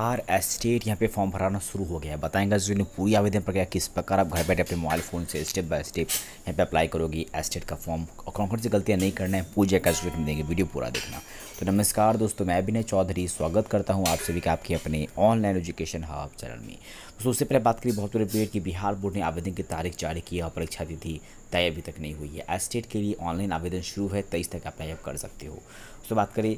are estate यहाँ पे form भराना शुरू हो गया है बताएंगे जिन्होंने पूरी आवेदन प्रक्रिया किस प्रकार आप घर बैठे अपने मोबाइल फ़ोन से स्टेप बाय स्टेप यहाँ पे अप्लाई करोगी एस्टेट का फॉर्म और कौन कौन सी गलतियाँ नहीं करना है पूजा का स्टेट में देंगे वीडियो पूरा देखना तो नमस्कार दोस्तों मैं अभिनय चौधरी स्वागत करता हूँ आप सभी का आपके अपने ऑनलाइन एजुकेशन हब चैनल में दोस्तों उससे पहले बात करी बहुत बड़े पीरियड की बिहार बोर्ड ने आवेदन की तारीख जारी की और परीक्षा तिथि तय अभी तक नहीं हुई है एस्टेट के लिए ऑनलाइन आवेदन शुरू है तेईस तक अप्लाई आप कर सकते हो दोस्तों बात करें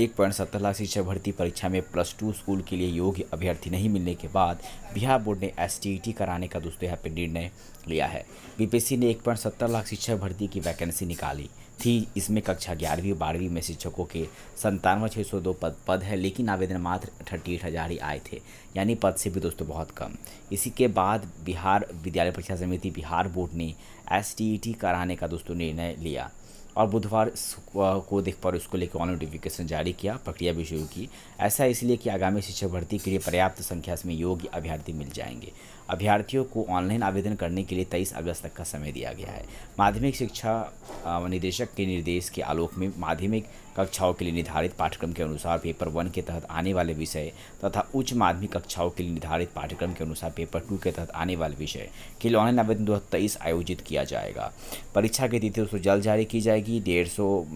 एक पॉइंट सत्तर लाख शिक्षक भर्ती परीक्षा में प्लस टू स्कूल के लिए योग्य अभ्यर्थी नहीं मिलने के बाद बिहार बोर्ड ने एस कराने का दोस्तों यहाँ पर निर्णय लिया है बीपीसी ने एक पॉइंट सत्तर लाख शिक्षक भर्ती की वैकेंसी निकाली थी इसमें कक्षा ग्यारहवीं बारहवीं में शिक्षकों के संतानवे छः सौ दो पद पद है लेकिन आवेदन मात्र अठट्टी एट हज़ार ही आए थे यानी पद से भी दोस्तों बहुत कम इसी के बाद बिहार विद्यालय परीक्षा समिति बिहार बोर्ड ने एस कराने का दोस्तों निर्णय लिया और बुधवार को देख पर उसको लेकर ऑनलाइन नोटिफिकेशन जारी किया प्रक्रिया भी शुरू की ऐसा इसलिए कि आगामी शिक्षक भर्ती के लिए पर्याप्त संख्या में योग्य अभ्यर्थी मिल जाएंगे अभ्यर्थियों को ऑनलाइन आवेदन करने के लिए तेईस अगस्त तक का समय दिया गया है माध्यमिक शिक्षा निदेशक के निर्देश के आलोक में माध्यमिक कक्षाओं के लिए निर्धारित पाठ्यक्रम के अनुसार पेपर वन के तहत आने वाले विषय तथा उच्च माध्यमिक कक्षाओं के लिए निर्धारित पाठ्यक्रम के अनुसार पेपर टू के तहत आने वाले विषय के लिए ऑनलाइन आवेदन दो आयोजित किया जाएगा परीक्षा की तिथि दोस्तों जल्द जारी की जाएगी डेढ़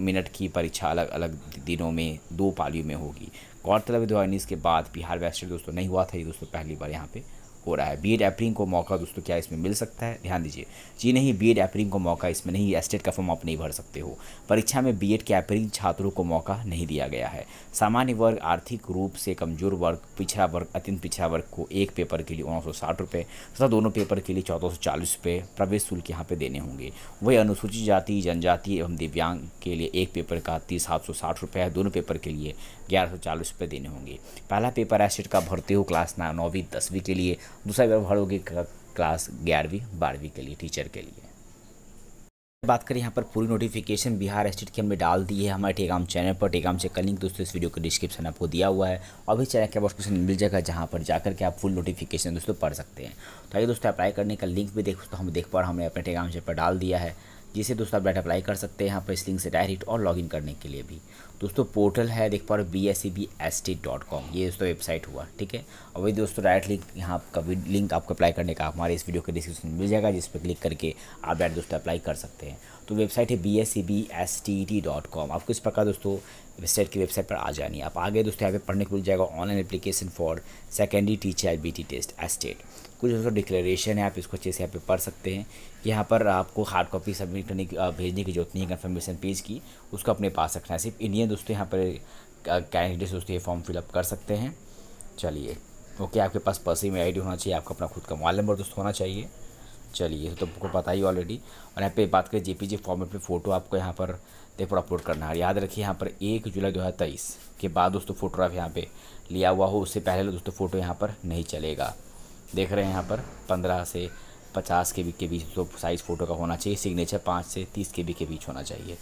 मिनट की परीक्षा अलग अलग दिनों में दो पालियों में होगी गौरतलब दो के बाद बिहार वैश्विक दोस्तों नहीं हुआ था ये दोस्तों पहली बार यहाँ पर हो रहा है बी एड एपरिंग को मौका दोस्तों क्या इसमें मिल सकता है ध्यान दीजिए जी नहीं बी एड एपरिंग को मौका इसमें नहीं एस्टेट का फॉर्म आप नहीं भर सकते हो परीक्षा में बी एड के एपरिंग छात्रों को मौका नहीं दिया गया है सामान्य वर्ग आर्थिक रूप से कमजोर वर्ग पिछड़ा वर्ग अत्यंत पिछड़ा वर्ग को एक पेपर के लिए नौ सौ तथा दोनों पेपर के लिए चौदह सौ चालीस प्रवेश शुल्क यहाँ पे देने होंगे वही अनुसूचित जाति जनजाति एवं दिव्यांग के लिए एक पेपर का तीस सात सौ साठ रुपये है दोनों पेपर के लिए ग्यारह सौ चालीस रुपये देने होंगे पहला पेपर एस्टेट का भरते हो क्लास नौवीं दसवीं के लिए दूसरा व्यवहार होगी क्लास ग्यारहवीं बारहवीं के लिए टीचर के लिए बात करें यहाँ पर पूरी नोटिफिकेशन बिहार स्टेट की हमने डाल दी है हमारे टेगाम चैनल पर टेगाम चेक का लिंक दोस्तों इस वीडियो के डिस्क्रिप्शन आपको दिया हुआ है और भी चैनल के डिस्क्रिप्शन मिल जाएगा जहाँ पर जाकर के आप फुल नोटिफिकेशन दोस्तों पढ़ सकते हैं तो आइए दोस्तों अप्लाई करने का लिंक भी देख दोस्तों हम देख पा रहे हमने अपने टेगाम चैनल पर डाल दिया है जिसे दोस्तों आप डायरेक्ट अप्लाई कर सकते हैं यहाँ पर इस लिंक से डायरेक्ट और लॉग करने के लिए भी दोस्तों पोर्टल है देख पा रहे हो B S C B S T dot com ये दोस्तों वेबसाइट हुआ ठीक है और वही दोस्तों राइट लिंक यहाँ आपका लिंक आपको अप्लाई करने का हमारे इस वीडियो के डिस्क्रिप्शन में मिल जाएगा जिस पर क्लिक करके आप डायरेक्ट दोस्तों अप्लाई कर सकते हैं तो वेबसाइट है B S C B S T T dot com आपको इस प्रकार दोस्तों वेबसाइट की वेबसाइट पर आ जानी है आप आगे दोस्तों यहाँ पे पढ़ने को मिल जाएगा online application for secondary teacher I B T test STET कुछ दोस्तों डिक्लेरेशन है आप इसको अच्छे से यहाँ पे पढ़ सकते हैं यहाँ पर आपको हार्ड कॉपी सबमिट करने की भेजने की जरूरत नहीं है कन्फर्मेशन पेज की उसको अपने पास रखना है सिर्फ इंडियन दोस्तों यहाँ पर कैंडिडेट्स दोस्तों ये फॉर्म फिलअप कर सकते हैं चलिए ओके आपके पास पर्सी में डी होना चाहिए आपका अपना खुद का मोबाइल नंबर दोस्तों होना चाहिए चलिए तो आपको पता ही ऑलरेडी और यहाँ पे बात करें जेपीजी फॉर्मेट में फ़ोटो आपको यहाँ पर देखो अपलोड करना है याद रखिए यहाँ पर एक जुलाई दो हज़ार तेईस के बाद दोस्तों फोटोग्राफ यहाँ पे लिया हुआ हो उससे पहले दोस्तों फ़ोटो यहाँ पर नहीं चलेगा देख रहे हैं यहाँ पर पंद्रह से पचास के बी के बीच तो साइज़ फ़ोटो का होना चाहिए सिग्नेचर पाँच से तीस के बी के बीच होना चाहिए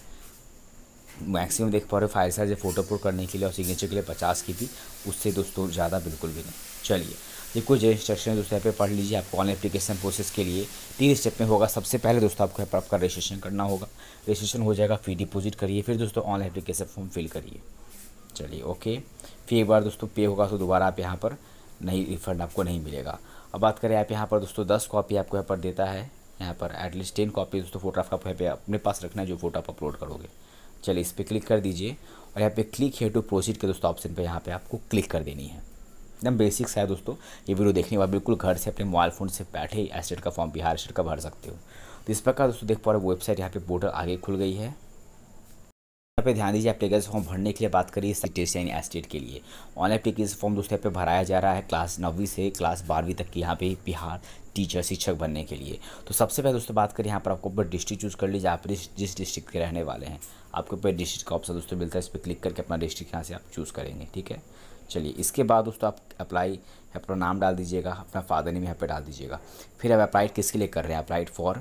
मैक्सिमम देख पा रहे हो फाइल साइज फ़ोटो अपलोड करने के लिए और सिग्नेचर के लिए पचास के बी उससे दोस्तों ज़्यादा बिल्कुल भी नहीं चलिए ये कुछ इंस्ट्रक्शन है दोस्तों यहाँ पे पढ़ लीजिए आपको ऑनलाइन एप्लीकेशन प्रोसेस के लिए तीन स्टेप में होगा सबसे पहले दोस्तों आपको यहाँ पर आपका रजिस्ट्रेशन करना होगा रजिस्ट्रेशन हो जाएगा फ़ी डिपोजिट करिए फिर दोस्तों ऑनलाइन एप्लीकेशन फॉर्म फिल करिए चलिए ओके फिर एक बार दोस्तों पे होगा तो दोबारा आप यहाँ पर नहीं रिफंड आपको नहीं मिलेगा अब बात करें आप यहाँ पर दोस्तों दस कॉपी आपको यहाँ पर देता है यहाँ पर एटलीस्ट टेन कॉपी दोस्तों फोटोग्राफ का यहाँ पे अपने पास रखना है जो फोटो आप अपलोड करोगे चलिए इस पर क्लिक कर दीजिए और यहाँ पे क्लिक हेयर टू प्रोसीड के दोस्तों ऑप्शन पे यहाँ पे आपको क्लिक कर देनी है एकदम बेसिक्स है दोस्तों ये वीडियो देखने के बाद बिल्कुल घर से अपने मोबाइल फ़ोन से बैठे ही एस्टेट का फॉर्म बिहार स्टेट का भर सकते हो तो इस प्रकार दोस्तों देख पा रहे हो वेबसाइट यहाँ पे पोर्टल आगे खुल गई है यहाँ पे ध्यान दीजिए एप्लीकेशन फॉर्म भरने के लिए बात करिए टेस्ट यानी एस्टेट के लिए ऑनलाइन एप्लीकेशन फॉर्म दोस्तों यहाँ पे भराया जा रहा है क्लास नौवीं से क्लास बारहवीं तक की यहाँ पे बिहार टीचर शिक्षक बनने के लिए तो सबसे पहले दोस्तों बात करें यहाँ पर आपको ऊपर डिस्ट्रिक्ट चूज़ कर लीजिए आप जिस डिस्ट्रिक्ट के रहने वाले हैं आपके ऊपर डिस्ट्रिक्ट का ऑप्शन दोस्तों मिलता है इस पर क्लिक करके अपना डिस्ट्रिक्ट यहाँ से आप चूज़ करेंगे ठीक है चलिए इसके बाद दोस्तों आप अप्लाई अपना नाम डाल दीजिएगा अपना फादर नेम यहाँ पर डाल दीजिएगा फिर आप अप्लाइड किसके लिए कर रहे हैं अप्लाइड फॉर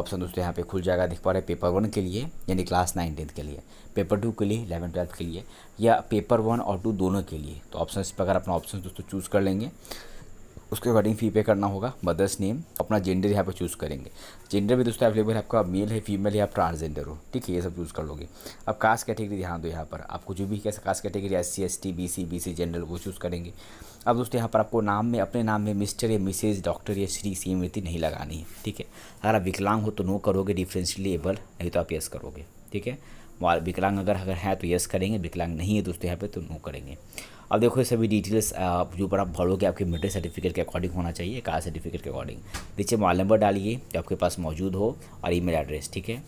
ऑप्शन दोस्तों यहाँ पे खुल जाएगा दिख पा रहे पेपर वन के लिए यानी क्लास नाइन टेंथ के लिए पेपर टू के लिए इलेवन ट्वेल्थ के लिए या पेपर वन और टू दोनों के लिए तो ऑप्शन इस पर अगर अपना ऑप्शन दोस्तों चूज़ कर लेंगे उसके अकॉर्डिंग फ़ी पे करना होगा मदर्स नेम अपना जेंडर यहाँ पे चूज़ करेंगे जेंडर भी दोस्तों अवेलेबल है आपका मेल है फीमेल है आप ट्रांसजेंडर हो ठीक है ये सब चूज़ कर लोगे अब कास्ट कैटेगरी ध्यान दो यहाँ पर आपको जो भी कैसे caste category S C S T B C B C general वो चूज़ करेंगे अब दोस्तों यहाँ पर आपको नाम में अपने नाम में मिस्टर या मिसेज डॉक्टर या श्री सी मृत्यु नहीं लगानी है ठीक है अगर आप विकलांग हो तो नो करोगे डिफ्रेंशली एबल नहीं तो आप यस करोगे ठीक है विकलांग अगर अगर है तो यस करेंगे विकलांग नहीं है दोस्तों यहाँ पर तो नो करेंगे अब देखो ये सभी डिटेल्स जो पर आप भरोगे आपके मेट्रिक सर्टिफिकेट के अकॉर्डिंग होना चाहिए कार सर्टिफिकेट के अकॉर्डिंग नीचे मोबाइल नंबर डालिए जो आपके पास मौजूद हो और ईमेल एड्रेस ठीक है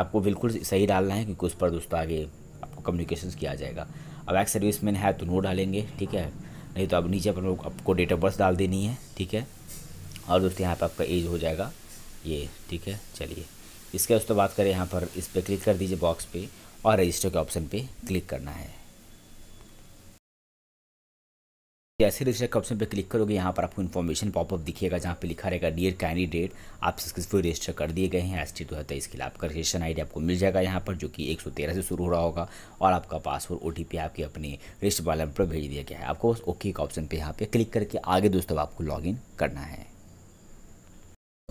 आपको बिल्कुल सही डालना है क्योंकि उस पर दोस्तों आगे आपको कम्युनिकेशन किया जाएगा अब एक्स सर्विस मैन है तो नो डालेंगे ठीक है नहीं तो अब नीचे अपन आपको डेट ऑफ बर्थ डाल देनी है ठीक है और दोस्तों यहाँ पर आपका एज हो जाएगा ये ठीक है चलिए इसके दोस्तों बात करें यहाँ पर इस पर क्लिक कर दीजिए बॉक्स पे और रजिस्टर के ऑप्शन पे क्लिक करना है जैसे रजिस्टर के ऑप्शन पर क्लिक करोगे यहाँ पर आपको इन्फॉर्मेशन पॉपअप दिखेगा जहाँ पे लिखा रहेगा डियर कैंडिडेट आप सक्सेसफुल रजिस्टर कर दिए गए हैं एस टी दो हज़ार तेईस के लिए आपका रजिस्ट्रेशन आई आपको मिल जाएगा यहाँ पर जो कि एक सौ तेरह से शुरू हो रहा होगा और आपका पासवर्ड ओ टी पी आपके अपने रजिस्टर वालम पर भेज दिया गया है आपको बस ओके का ऑप्शन पर यहाँ पर क्लिक करके आगे दोस्तों आपको लॉग इन करना है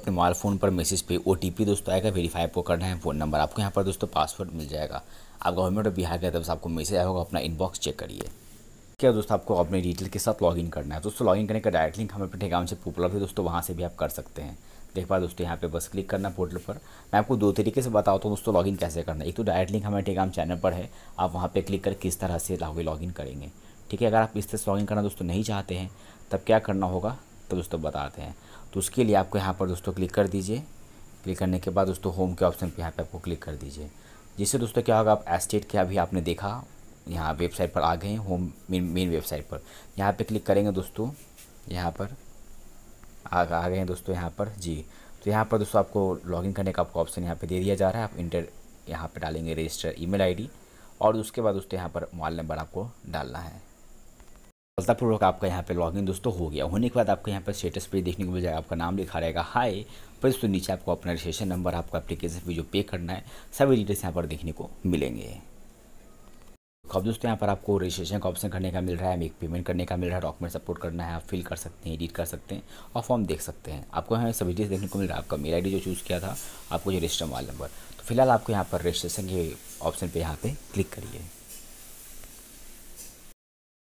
अपने मोबाइल फ़ोन पर मैसेज पे ओ दोस्तों आएगा वेरीफाई आपको करना है फ़ोन नंबर आपको यहाँ पर दोस्तों पासवर्ड मिल जाएगा आप गवर्नमेंट ऑफ बिहार के तरफ से आपको मैसेज आएगा अपना इनबॉक्स चेक करिए क्या दोस्तों आपको अपने डिटेल के साथ लॉगिन करना है दोस्तों लॉगिन करने का डायरेक्ट लिंक हमें अपने से पॉपुलर है दोस्तों वहाँ से भी आप कर सकते हैं देख पा दोस्तों यहाँ पे बस क्लिक करना पोर्टल पर मैं आपको दो तरीके से बताता हूँ दोस्तों लॉगिन कैसे करना है एक तो डायरेक्ट लिंक हमारे टेगाम चैनल पर है आप वहाँ पर क्लिक कर किस तरह से आगे लॉगिन करेंगे ठीक है अगर आप इस तरह से लॉगिन करना दोस्तों नहीं चाहते हैं तब क्या करना होगा तो दोस्तों बताते हैं तो उसके लिए आपको यहाँ पर दोस्तों क्लिक कर दीजिए क्लिक करने के बाद दोस्तों होम के ऑप्शन पर यहाँ पर आपको क्लिक कर दीजिए जिससे दोस्तों क्या होगा आप एस्टेट के अभी आपने देखा यहाँ वेबसाइट पर आ गए हैं होम मेन मेन वेबसाइट पर यहाँ पे क्लिक करेंगे दोस्तों यहाँ पर आ, आ गए हैं दोस्तों यहाँ पर जी तो यहाँ पर दोस्तों आपको लॉगिन करने का आपको ऑप्शन यहाँ पे दे दिया जा रहा है आप इंटर यहाँ पे डालेंगे रजिस्टर ईमेल आईडी और उसके बाद दोस्तों यहाँ पर मोबाइल नंबर आपको डालना है सफलतापूर्वक आपका यहाँ पर लॉगिन दोस्तों हो गया होने के बाद आपको यहाँ पर स्टेटस पे देखने को मिल जाएगा आपका नाम लिखा रहेगा हाय पर दोस्तों नीचे आपको अपना रजिस्ट्रेशन नंबर आपका एप्लीकेशन फी जो पे करना है सभी डिटेल्स यहाँ पर देखने को मिलेंगे तो अब दोस्तों यहाँ पर आपको रजिस्ट्रेशन का ऑप्शन करने का मिल रहा है मेक पेमेंट करने का मिल रहा है डॉक्यूमेंट सपोर्ट करना है आप फिल कर सकते हैं एडिट कर सकते हैं और फॉर्म देख सकते हैं आपको यहाँ सभी चीज़ देखने को मिल रहा है आपका मेल आई जो चूज़ किया था आपको जो रजिस्टर मोबाइल नंबर तो फिलहाल आपको यहाँ पर रजिस्ट्रेशन के ऑप्शन पर यहाँ पर क्लिक करिए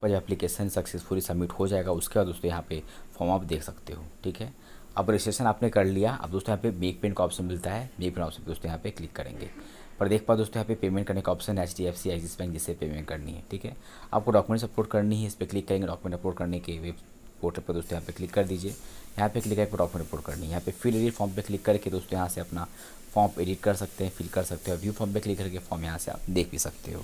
पर सक्सेसफुली सबमिट हो जाएगा उसके बाद दोस्तों यहाँ पे फॉर्म आप देख सकते हो ठीक है अब रजिस्ट्रेशन आपने कर लिया अब दोस्तों यहाँ पे मेक पेन का ऑप्शन मिलता है मेक पेन ऑप्शन पे दोस्तों यहाँ पे क्लिक करेंगे पर देख पा दोस्तों यहाँ पे पेमेंट करने का ऑप्शन है H D F C Axis bank जिससे पेमेंट करनी है ठीक है आपको डॉक्यूमेंट्स अपलोड करनी है इस पर क्लिक करेंगे डॉक्यूमेंट अपलोड करने के वेब पोर्टल पर दोस्तों यहाँ पे क्लिक कर दीजिए यहाँ पे क्लिक करके डॉक्यूमेंट अपलोड करनी है यहाँ पे फिल एडिट फॉर्म पे क्लिक करके दोस्तों यहाँ से अपना फॉर्म एडिट कर सकते हैं फिल कर सकते हो व्यू फॉर्म पर क्लिक करके फॉर्म यहाँ से आप देख भी सकते हो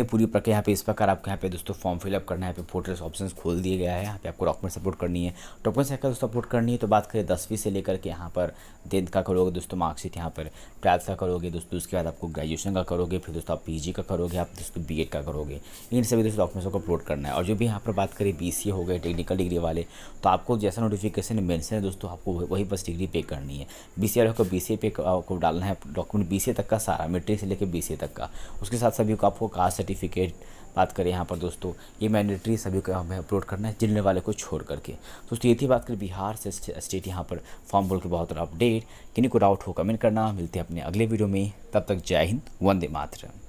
पूरी प्रक्रिया यहाँ पे इस प्रकार आपको यहाँ पे दोस्तों फॉर्म फिलअप करना है यहाँ पे फोटोस ऑप्शन खोल दिए गया है यहाँ पे आपको डॉक्यूमेंट सपोर्ट करनी है डॉक्यूमेंट्स अगर दोस्तों करनी है तो बात करें दसवीं से लेकर के यहाँ पर टेंथ का करोगे दोस्तों मार्कशीट यहाँ पर ट्वेल्थ का करोगे दोस्तों उसके बाद आपको ग्रेजुएशन का करोगे फिर दोस्तों आप पी का करोगे आप दोस्तों बी का करोगे इन सभी दोस्तों डॉक्यूमेंट्स को अपलोड करना है और जो भी यहाँ पर बात करें बी हो गए टेक्निकल डिग्री वाले तो आपको जैसा नोटिफिकेशन मेंशन है दोस्तों आपको वही बस डिग्री पे करनी है बी सी आर बी पे आपको डालना है डॉक्यूमेंट बी तक का सारा मेट्रिक से लेकर बी तक का उसके साथ सभी को आपको कास्ट सर्टिफिकेट बात करें यहाँ पर दोस्तों ये मैंडेटरी सभी को हमें अपलोड करना है जिलने वाले को छोड़ करके दोस्तों ये थी बात करें बिहार से स्टेट यहाँ पर फॉर्म बोल के बहुत अपडेट किन्हीं को डाउट हो कमेंट करना मिलते हैं अपने अगले वीडियो में तब तक जय हिंद वंदे मातरम